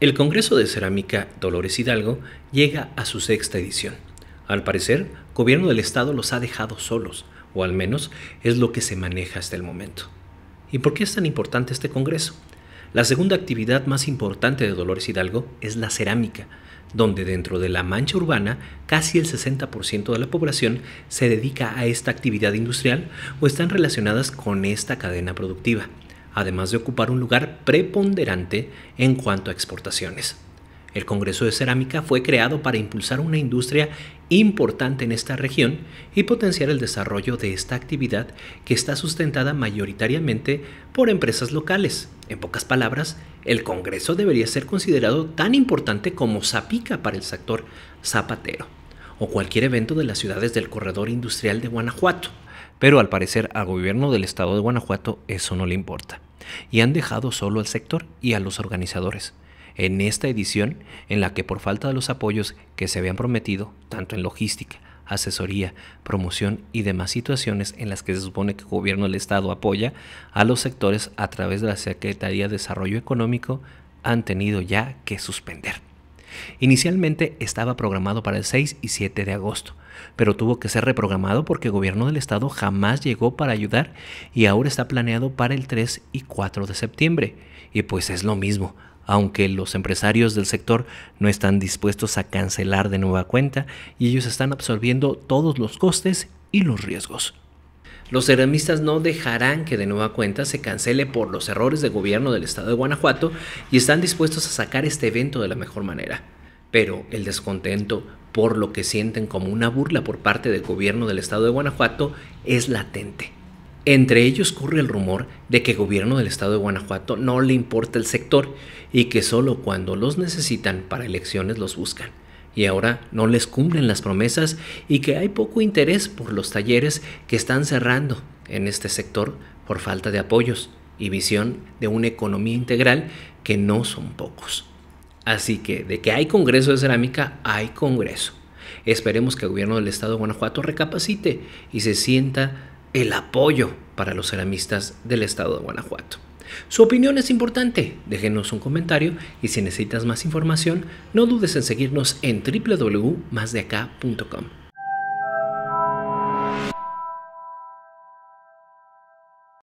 El Congreso de Cerámica Dolores Hidalgo llega a su sexta edición. Al parecer, gobierno del Estado los ha dejado solos, o al menos es lo que se maneja hasta el momento. ¿Y por qué es tan importante este Congreso? La segunda actividad más importante de Dolores Hidalgo es la cerámica, donde dentro de la mancha urbana casi el 60% de la población se dedica a esta actividad industrial o están relacionadas con esta cadena productiva además de ocupar un lugar preponderante en cuanto a exportaciones. El Congreso de Cerámica fue creado para impulsar una industria importante en esta región y potenciar el desarrollo de esta actividad que está sustentada mayoritariamente por empresas locales. En pocas palabras, el Congreso debería ser considerado tan importante como Zapica para el sector zapatero o cualquier evento de las ciudades del corredor industrial de Guanajuato. Pero al parecer al gobierno del estado de Guanajuato eso no le importa. Y han dejado solo al sector y a los organizadores. En esta edición, en la que por falta de los apoyos que se habían prometido, tanto en logística, asesoría, promoción y demás situaciones en las que se supone que el gobierno del Estado apoya a los sectores a través de la Secretaría de Desarrollo Económico, han tenido ya que suspender. Inicialmente estaba programado para el 6 y 7 de agosto, pero tuvo que ser reprogramado porque el gobierno del estado jamás llegó para ayudar y ahora está planeado para el 3 y 4 de septiembre. Y pues es lo mismo, aunque los empresarios del sector no están dispuestos a cancelar de nueva cuenta y ellos están absorbiendo todos los costes y los riesgos. Los ceramistas no dejarán que de nueva cuenta se cancele por los errores de gobierno del estado de Guanajuato y están dispuestos a sacar este evento de la mejor manera. Pero el descontento por lo que sienten como una burla por parte del gobierno del estado de Guanajuato es latente. Entre ellos corre el rumor de que el gobierno del estado de Guanajuato no le importa el sector y que solo cuando los necesitan para elecciones los buscan y ahora no les cumplen las promesas y que hay poco interés por los talleres que están cerrando en este sector por falta de apoyos y visión de una economía integral que no son pocos. Así que de que hay Congreso de Cerámica, hay Congreso. Esperemos que el gobierno del Estado de Guanajuato recapacite y se sienta el apoyo para los ceramistas del Estado de Guanajuato. Su opinión es importante, déjenos un comentario y si necesitas más información, no dudes en seguirnos en www.masdeacá.com.